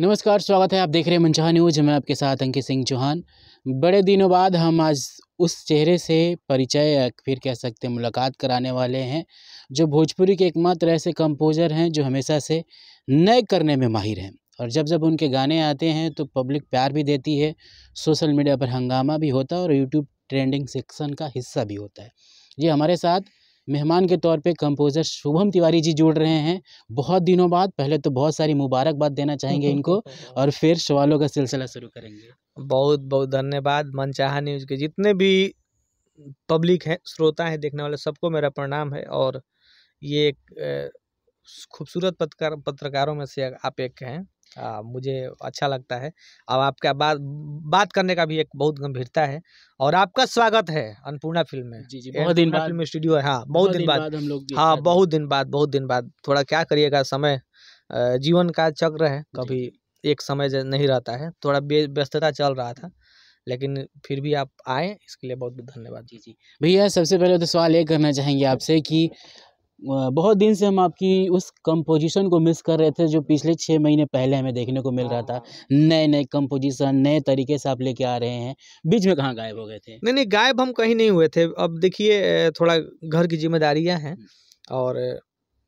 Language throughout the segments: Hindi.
नमस्कार स्वागत है आप देख रहे हैं मनचाह न्यूज मैं आपके साथ अंकित सिंह चौहान बड़े दिनों बाद हम आज उस चेहरे से परिचय फिर कह सकते हैं मुलाकात कराने वाले हैं जो भोजपुरी के एकमात्र ऐसे कंपोज़र हैं जो हमेशा से नए करने में माहिर हैं और जब जब उनके गाने आते हैं तो पब्लिक प्यार भी देती है सोशल मीडिया पर हंगामा भी होता है और यूट्यूब ट्रेंडिंग सेक्शन का हिस्सा भी होता है ये हमारे साथ मेहमान के तौर पे कंपोज़र शुभम तिवारी जी जुड़ रहे हैं बहुत दिनों बाद पहले तो बहुत सारी मुबारकबाद देना चाहेंगे इनको और फिर सवालों का सिलसिला शुरू करेंगे बहुत बहुत धन्यवाद चाह न्यूज़ के जितने भी पब्लिक हैं श्रोता हैं देखने वाले सबको मेरा प्रणाम है और ये एक खूबसूरत पत्रकार पत्रकारों में से आप एक हैं आ, मुझे अच्छा लगता है अब आपका बात बात करने का भी एक बहुत गंभीरता है और आपका स्वागत है अन्नपूर्णा फिल्म में जी जी बहुत दिन बाद फिल्म स्टूडियो है हाँ बहुत दिन बाद हम लोग हाँ बहुत दिन बाद बहुत दिन बाद थोड़ा क्या करिएगा समय जीवन का चक्र है कभी एक समय नहीं रहता है थोड़ा व्यस्तता चल रहा था लेकिन फिर भी आप आए इसके लिए बहुत बहुत धन्यवाद जी जी भैया सबसे पहले तो सवाल ये करना चाहेंगे आपसे कि बहुत दिन से हम आपकी उस कंपोजिशन को मिस कर रहे थे जो पिछले छः महीने पहले हमें देखने को मिल रहा था नए नए कंपोजिशन नए तरीके से आप लेके आ रहे हैं बीच में कहाँ गायब हो गए थे नहीं नहीं गायब हम कहीं नहीं हुए थे अब देखिए थोड़ा घर की जिम्मेदारियाँ हैं हम्म। और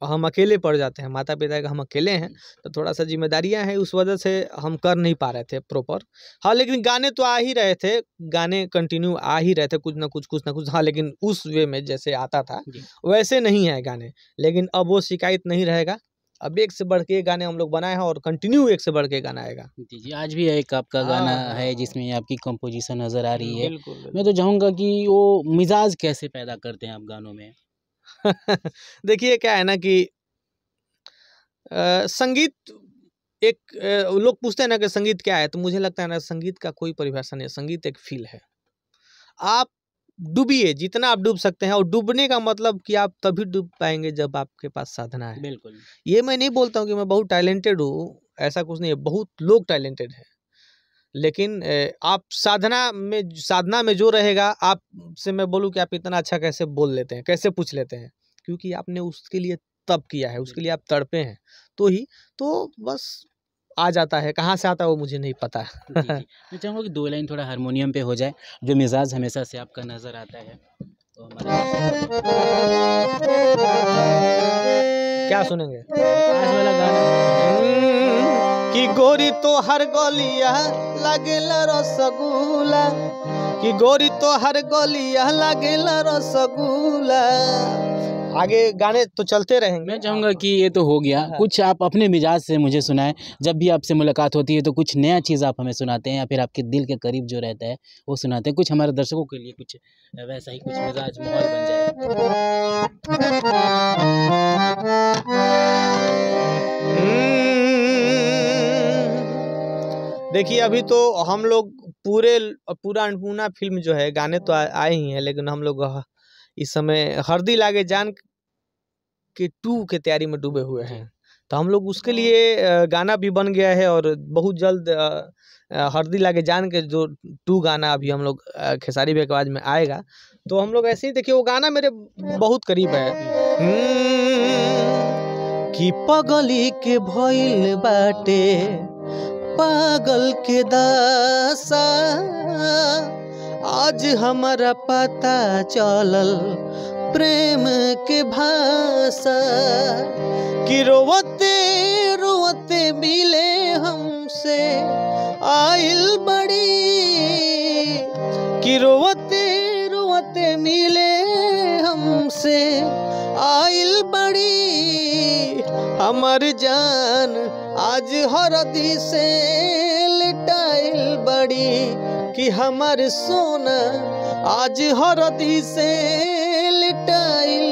और हम अकेले पड़ जाते हैं माता पिता का हम अकेले हैं तो थोड़ा सा जिम्मेदारियां हैं उस वजह से हम कर नहीं पा रहे थे प्रॉपर हाँ लेकिन गाने तो आ ही रहे थे गाने कंटिन्यू आ ही रहे थे कुछ ना कुछ कुछ ना कुछ हाँ लेकिन उस वे में जैसे आता था वैसे नहीं है गाने लेकिन अब वो शिकायत नहीं रहेगा अब एक से बढ़ के गाने हम लोग बनाए हैं और कंटिन्यू एक से बढ़ के गाना आएगा जी आज भी एक आपका गाना आ, हाँ। है जिसमें आपकी कंपोजिशन नज़र आ रही है बिल्कुल, बिल्कुल। मैं तो चाहूंगा कि वो मिजाज कैसे पैदा करते हैं आप गानों में देखिए क्या है ना कि आ, संगीत एक लोग पूछते हैं ना कि संगीत क्या है तो मुझे लगता है ना संगीत का कोई परिभाषा नहीं संगीत एक फील है आप डूबिए जितना आप डूब सकते हैं और डूबने का मतलब कि आप तभी डूब पाएंगे जब आपके पास साधना है बिल्कुल ये मैं नहीं बोलता हूँ कि मैं बहुत टैलेंटेड हूँ ऐसा कुछ नहीं है बहुत लोग टैलेंटेड हैं लेकिन आप साधना में साधना में जो रहेगा आप से मैं बोलूँ कि आप इतना अच्छा कैसे बोल लेते हैं कैसे पूछ लेते हैं क्योंकि आपने उसके लिए तब किया है उसके लिए आप तड़पे हैं तो ही तो बस आ जाता है कहाँ से आता है वो मुझे नहीं पता मैं चाहूँगा कि दो लाइन थोड़ा हारमोनियम पे हो जाए जो मिजाज हमेशा से आपका नज़र आता है तो अच्छा क्या सुनेंगे आज वाला गाना हम्म, कि गोरी तो हर गोलिया लगे रसगुला कि गोरी तो हर गोलिया लगे रसगुला आगे गाने तो चलते रहेंगे मैं चाहूँगा कि ये तो हो गया हाँ। कुछ आप अपने मिजाज से मुझे सुनाएं जब भी आपसे मुलाकात होती है तो कुछ नया चीज़ आप हमें सुनाते हैं या फिर आपके दिल के करीब जो रहता है वो सुनाते हैं कुछ हमारे दर्शकों के लिए कुछ वैसा ही कुछ मिजाज माहौल बन जाए हम्म। देखिए अभी तो हम लोग पूरे पूरा अनपूना फिल्म जो है गाने तो आए ही हैं लेकिन हम लोग इस समय हरदी लागे जान के टू के तैयारी में डूबे हुए हैं तो हम लोग उसके लिए गाना भी बन गया है और बहुत जल्द हरदी लागे जान के जो टू गाना अभी हम लोग खेसारी बे आवाज में आएगा तो हम लोग ऐसे ही देखिए वो गाना मेरे बहुत करीब है हम्म, कि पगली के भइल बाटे पागल के दासा आज हमारा पता चलल प्रेम के भाषा कि रोवते रोवते मिले हमसे आयल बड़ी कि रोवते रोवते मिले हमसे आयल बड़ी हमारी जान आज हर से लिटाइल बड़ी कि हमार सोना आज हरदी से लिटाइल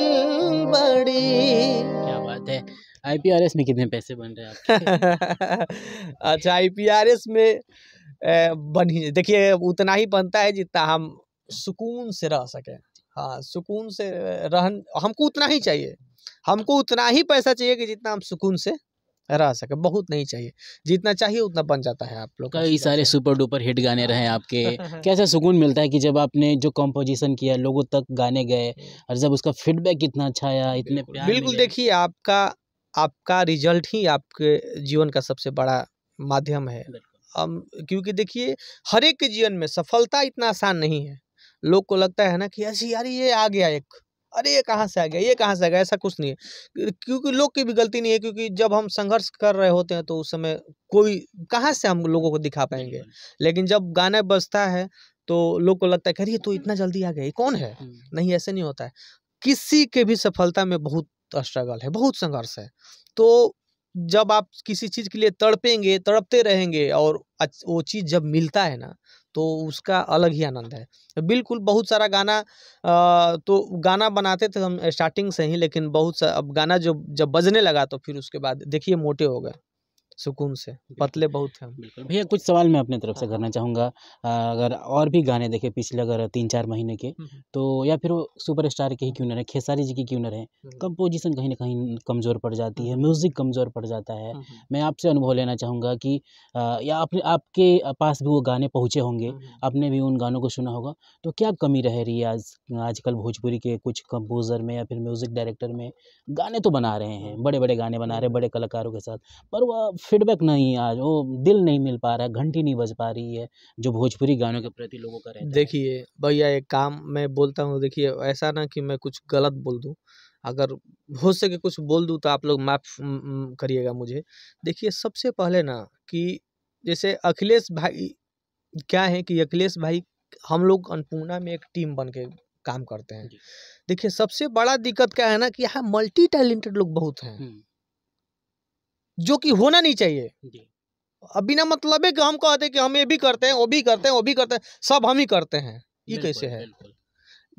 बड़ी क्या बात है आईपीआरएस में कितने पैसे बन रहे हैं अच्छा आईपीआरएस में बन ही देखिए उतना ही बनता है जितना हम सुकून से रह सकें हाँ सुकून से रहन हमको उतना ही चाहिए हमको उतना ही पैसा चाहिए कि जितना हम सुकून से रह सके बहुत नहीं चाहिए जितना चाहिए उतना बन जाता है आप लोग कई सारे सुपर डुपर हिट गाने रहे आपके कैसा सुकून मिलता है कि जब आपने जो कंपोजिशन किया लोगों तक गाने गए और जब उसका फीडबैक इतना अच्छा आया इतने बिल्कुल देखिए आपका आपका रिजल्ट ही आपके जीवन का सबसे बड़ा माध्यम है हम क्योंकि देखिए हर एक के जीवन में सफलता इतना आसान नहीं है लोग को लगता है ना कि ऐसी यार ये आ गया एक अरे ये कहाँ से आ गया ये कहाँ से आ गया ऐसा कुछ नहीं है क्योंकि लोग की भी गलती नहीं है क्योंकि जब हम संघर्ष कर रहे होते हैं तो उस समय कोई कहाँ से हम लोगों को दिखा पाएंगे लेकिन जब गाना बजता है तो लोग को लगता है अरे तो इतना जल्दी आ गया कौन है नहीं ऐसे नहीं होता है किसी के भी सफलता में बहुत स्ट्रगल है बहुत संघर्ष है तो जब आप किसी चीज़ के लिए तड़पेंगे तड़पते रहेंगे और वो चीज़ जब मिलता है ना तो उसका अलग ही आनंद है बिल्कुल बहुत सारा गाना आ, तो गाना बनाते थे हम स्टार्टिंग से ही लेकिन बहुत सा अब गाना जो जब बजने लगा तो फिर उसके बाद देखिए मोटे हो गए सुकून से पतले बहुत हैं भैया कुछ सवाल मैं अपने तरफ से हाँ, हाँ। करना चाहूँगा अगर और भी गाने देखे पिछले अगर तीन चार महीने के तो या फिर वो सुपर स्टार के ही क्यों न रहे खेसारी जी की क्यों न रहे कंपोजिशन कहीं ना कहीं कमज़ोर पड़ जाती है म्यूज़िक कमज़ोर पड़ जाता है मैं आपसे अनुभव लेना चाहूँगा कि या अपने आपके पास भी वो गाने पहुँचे होंगे आपने भी उन गानों को सुना होगा तो क्या कमी रह रही है आज आजकल भोजपुरी के कुछ कंपोज़र में या फिर म्यूज़िक डायरेक्टर में गाने तो बना रहे हैं हाँ। बड़े बड़े गाने बना रहे हैं बड़े कलाकारों के साथ पर वह फीडबैक नहीं है आज वो दिल नहीं मिल पा रहा है घंटी नहीं बज पा रही है जो भोजपुरी गानों के प्रति लोगों का देखिए भैया एक काम मैं बोलता हूँ देखिए ऐसा ना कि मैं कुछ गलत बोल दूँ अगर हो सके कुछ बोल दूँ तो आप लोग माफ़ करिएगा मुझे देखिए सबसे पहले ना कि जैसे अखिलेश भाई क्या है कि अखिलेश भाई हम लोग अन्नपूर्णा में एक टीम बन के काम करते हैं देखिए सबसे बड़ा दिक्कत क्या है ना कि यहाँ मल्टी टैलेंटेड लोग बहुत हैं हम्म। जो कि होना नहीं चाहिए अब बिना मतलब है कि हम कहते हैं कि हम ये भी करते हैं वो भी करते हैं वो भी करते हैं सब हम ही करते हैं ये कैसे है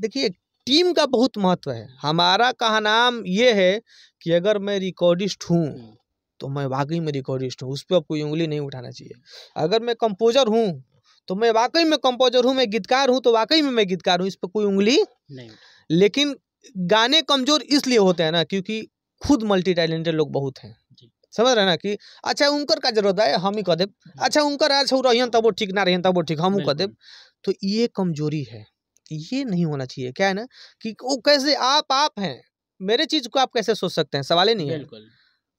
देखिए टीम का बहुत महत्व है हमारा कहा नाम ये है कि अगर मैं रिकॉर्डिस्ट हूँ हम्म। तो मैं वाकई में रिकॉर्डिस्ट हूँ उस पर कोई उंगली नहीं उठाना चाहिए अगर मैं कंपोजर हूँ तो मैं वाकई में कंपोजर हूँ मैं गीतकार हूँ तो वाकई में मैं गीतकार हूँ इस पर कोई उंगली नहीं लेकिन गाने कमज़ोर इसलिए होते हैं ना क्योंकि खुद मल्टी टैलेंटेड लोग बहुत हैं समझ रहे ना कि अच्छा उनकर का जरूरत है हम ही कह देव हाँ। अच्छा उनकर आज वो रहियन तब वो ठीक ना रहियन तब वो ठीक हम कह देव तो ये कमजोरी है ये नहीं होना चाहिए क्या है ना कि वो कैसे आप आप हैं मेरे चीज को आप कैसे सोच सकते हैं सवाल ही नहीं है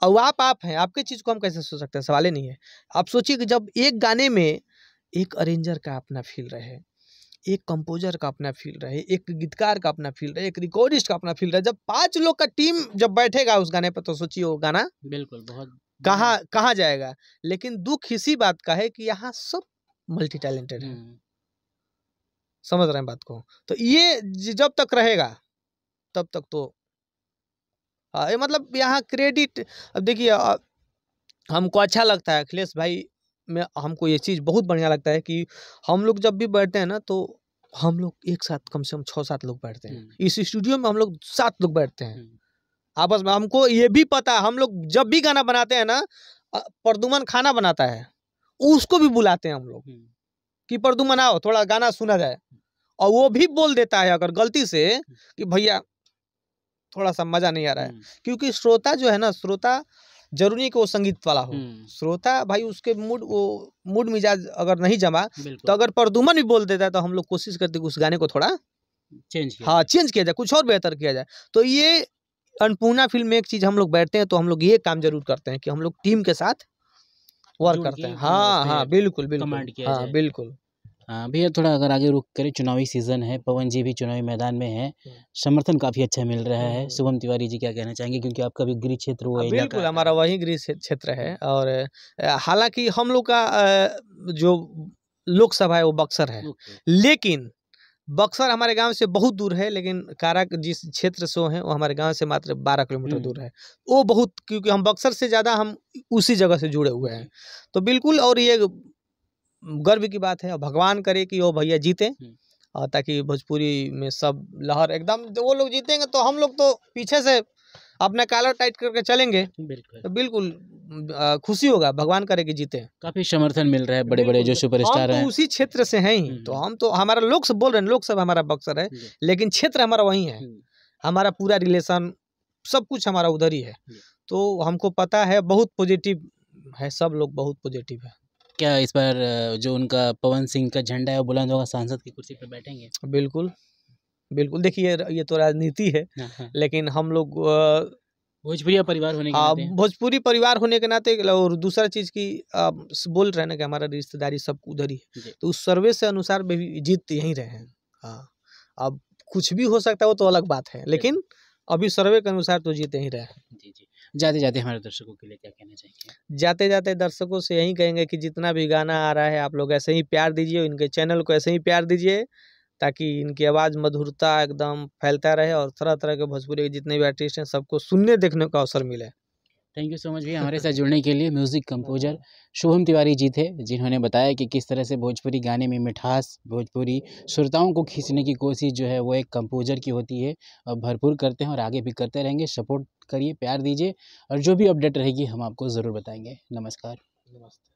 और आप आप हैं आपके चीज को हम कैसे सोच सकते हैं सवाल ही नहीं है आप सोचिए कि जब एक गाने में एक अरेंजर का अपना फील रहे एक कंपोजर का अपना फील्ड रहे एक गीतकार का अपना फील्ड रहे एक रिकॉर्डिस्ट का अपना फील्ड रहे जब पांच लोग का टीम जब बैठेगा उस गाने पर तो सोचिए वो गाना बिल्कुल बहुत कहाँ कहाँ जाएगा लेकिन दुख इसी बात का है कि यहाँ सब मल्टी टैलेंटेड है समझ रहे हैं बात को तो ये जब तक रहेगा तब तक तो आ, हाँ, ये मतलब यहाँ क्रेडिट अब देखिए हमको अच्छा लगता है अखिलेश भाई में हमको ये चीज़ बहुत बढ़िया लगता है कि हम लोग जब भी बैठते हैं ना तो हम लोग एक साथ कम से कम छः सात लोग बैठते हैं हम्म। इस स्टूडियो में हम लोग सात लोग बैठते हैं हम्म। आपस में हमको ये भी पता है हम लोग जब भी गाना बनाते हैं ना परदुमन खाना बनाता है उसको भी बुलाते हैं हम लोग हम्म। कि परदुमन आओ थोड़ा गाना सुना जाए और वो भी बोल देता है अगर गलती से कि भैया थोड़ा सा मज़ा नहीं आ रहा है क्योंकि श्रोता जो है ना श्रोता जरूरी है कि वो संगीत वाला हो हम्म। श्रोता भाई उसके मूड वो मूड मिजाज अगर नहीं जमा तो अगर प्रदुमन भी बोल देता है तो हम लोग कोशिश करते उस गाने को थोड़ा चेंज हाँ चेंज किया जाए कुछ और बेहतर किया जाए तो ये अन्नपूर्णा फिल्म में एक चीज हम लोग बैठते हैं तो हम लोग ये काम जरूर करते हैं कि हम लोग टीम के साथ वर्क करते हैं हाँ हाँ बिल्कुल बिल्कुल हाँ बिल्कुल हाँ, भैया थोड़ा अगर आगे रुक करें चुनावी सीज़न है पवन जी भी चुनावी मैदान में हैं हम्म। समर्थन काफ़ी अच्छा मिल रहा है हम्म। शुभम तिवारी जी क्या कहना चाहेंगे क्योंकि आपका भी गृह क्षेत्र वो हाँ, बिल्कुल हमारा वही गृह क्षेत्र है और हालांकि हम लोग का जो लोकसभा है वो बक्सर है लेकिन बक्सर हमारे गांव से बहुत दूर है लेकिन कारा जिस क्षेत्र से है वो हमारे गांव से मात्र बारह किलोमीटर हम्म। दूर है वो बहुत क्योंकि हम बक्सर से ज़्यादा हम उसी जगह से जुड़े हुए हैं तो बिल्कुल और ये गर्व की बात है और भगवान करे कि वो भैया जीते हम्म। और ताकि भोजपुरी में सब लहर एकदम तो वो लोग जीतेंगे तो हम लोग तो पीछे से अपना कालर टाइट करके चलेंगे बिल्कुल तो बिल्कुल खुशी होगा भगवान करे कि जीते काफी समर्थन मिल रहा है बड़े बड़े जो सुपरस्टार तो हैं तो उसी क्षेत्र से हैं ही हम्म। तो हम तो हमारा लोग सब बोल रहे हैं लोग सब हमारा बक्सर है लेकिन क्षेत्र हमारा वही है हम्म। हमारा पूरा रिलेशन सब कुछ हमारा उधर ही है तो हमको पता है बहुत पॉजिटिव है सब लोग बहुत पॉजिटिव है क्या इस बार जो उनका पवन सिंह का झंडा है वो बुलंद होगा सांसद की कुर्सी पर बैठेंगे बिल्कुल बिल्कुल देखिए ये तो राजनीति है हाँ, हाँ। लेकिन हम लोग भोजपुरी परिवार होने के हाँ, भोजपुरी परिवार होने के नाते और दूसरा चीज़ की आ, बोल रहे ना कि हमारा रिश्तेदारी सब उधर ही है तो उस सर्वे से अनुसार भी जीत तो यही रहे हैं अब कुछ भी हो सकता है वो तो अलग बात है लेकिन अभी सर्वे के अनुसार तो जीते ही रहे हैं जी जी जाते जाते हमारे दर्शकों के लिए क्या कहना चाहिए जाते जाते दर्शकों से यही कहेंगे कि जितना भी गाना आ रहा है आप लोग ऐसे ही प्यार दीजिए इनके चैनल को ऐसे ही प्यार दीजिए ताकि इनकी आवाज़ मधुरता एकदम फैलता रहे और तरह तरह के भोजपुरी के जितने भी आर्टिस्ट हैं सबको सुनने देखने का अवसर मिले थैंक यू सो मच भैया हमारे साथ जुड़ने के लिए म्यूज़िक कंपोजर हाँ। शुभम तिवारी जी थे जिन्होंने बताया कि किस तरह से भोजपुरी गाने में मिठास भोजपुरी श्रोताओं को खींचने की कोशिश जो है वो एक कंपोजर की होती है और भरपूर करते हैं और आगे भी करते रहेंगे सपोर्ट करिए प्यार दीजिए और जो भी अपडेट रहेगी हम आपको ज़रूर बताएंगे नमस्कार नमस्ते